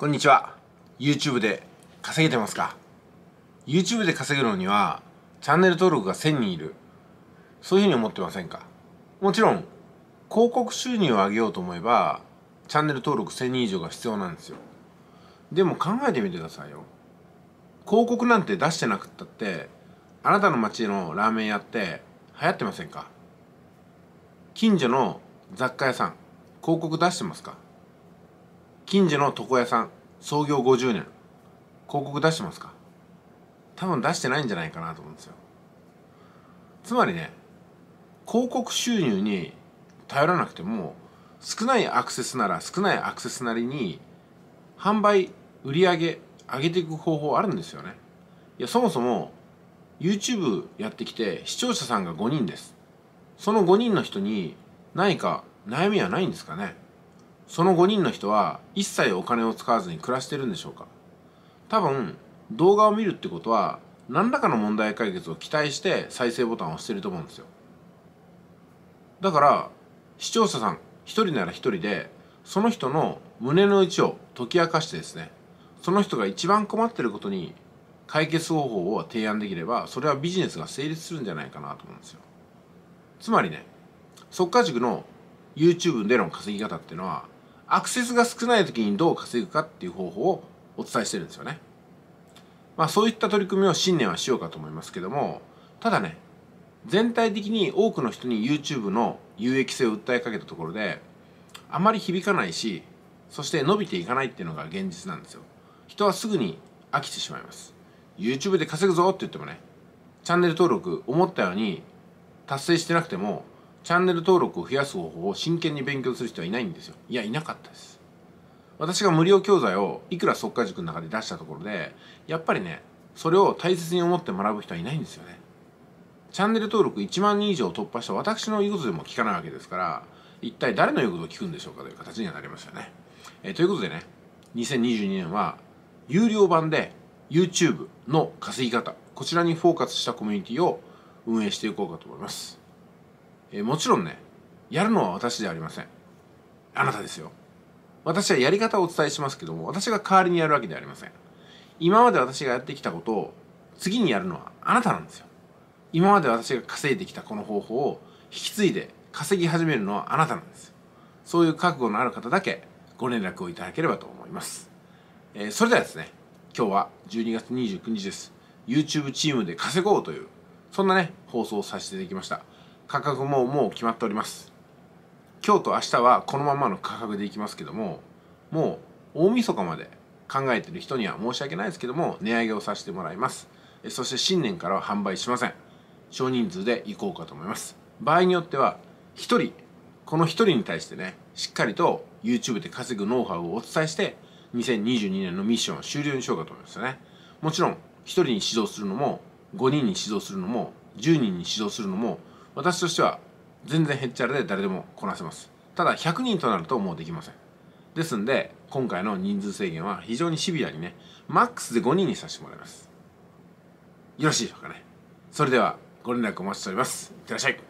こんにちは YouTube で稼げてますか YouTube で稼ぐのにはチャンネル登録が1000人いるそういうふうに思ってませんかもちろん広告収入を上げようと思えばチャンネル登録1000人以上が必要なんですよでも考えてみてくださいよ広告なんて出してなくったってあなたの街のラーメン屋って流行ってませんか近所の雑貨屋さん広告出してますか近所の床屋さん創業50年広告出してますか多分出してないんじゃないかなと思うんですよつまりね広告収入に頼らなくても少ないアクセスなら少ないアクセスなりに販売売り上げ上げていく方法あるんですよねいやそもそも YouTube やってきて視聴者さんが5人ですその5人の人に何か悩みはないんですかねその5人の人は一切お金を使わずに暮らしてるんでしょうか多分動画を見るってことは何らかの問題解決を期待して再生ボタンを押してると思うんですよだから視聴者さん一人なら一人でその人の胸の内を解き明かしてですねその人が一番困ってることに解決方法を提案できればそれはビジネスが成立するんじゃないかなと思うんですよつまりねっか塾の YouTube での稼ぎ方っていうのはアクセスが少ない時にどう稼ぐかっていう方法をお伝えしてるんですよね。まあそういった取り組みを新年はしようかと思いますけども、ただね、全体的に多くの人に YouTube の有益性を訴えかけたところで、あまり響かないし、そして伸びていかないっていうのが現実なんですよ。人はすぐに飽きてしまいます。YouTube で稼ぐぞって言ってもね、チャンネル登録思ったように達成してなくても、チャンネル登録を増やす方法を真剣に勉強する人はいないんですよいやいなかったです私が無料教材をいくら速化塾の中で出したところでやっぱりねそれを大切に思って学ぶ人はいないんですよねチャンネル登録1万人以上突破した私の言うことでも聞かないわけですから一体誰の言うことを聞くんでしょうかという形にはなりますよね、えということでね2022年は有料版で YouTube の稼ぎ方こちらにフォーカスしたコミュニティを運営していこうかと思いますえー、もちろんねやるのは私ではありませんあなたですよ私はやり方をお伝えしますけども私が代わりにやるわけではありません今まで私がやってきたことを次にやるのはあなたなんですよ今まで私が稼いできたこの方法を引き継いで稼ぎ始めるのはあなたなんですそういう覚悟のある方だけご連絡をいただければと思います、えー、それではですね今日は12月29日です YouTube チームで稼ごうというそんなね放送をさせていただきました価格ももう決まっております今日と明日はこのままの価格でいきますけどももう大晦日まで考えてる人には申し訳ないですけども値上げをさせてもらいますそして新年からは販売しません少人数で行こうかと思います場合によっては1人この1人に対してねしっかりと YouTube で稼ぐノウハウをお伝えして2022年のミッションを終了にしようかと思いますよねもちろん1人に指導するのも5人に指導するのも10人に指導するのも私としては全然へっちゃらで誰でもこなせますただ100人となるともうできませんですんで今回の人数制限は非常にシビアにねマックスで5人にさせてもらいますよろしいでしょうかねそれではご連絡お待ちしておりますいってらっしゃい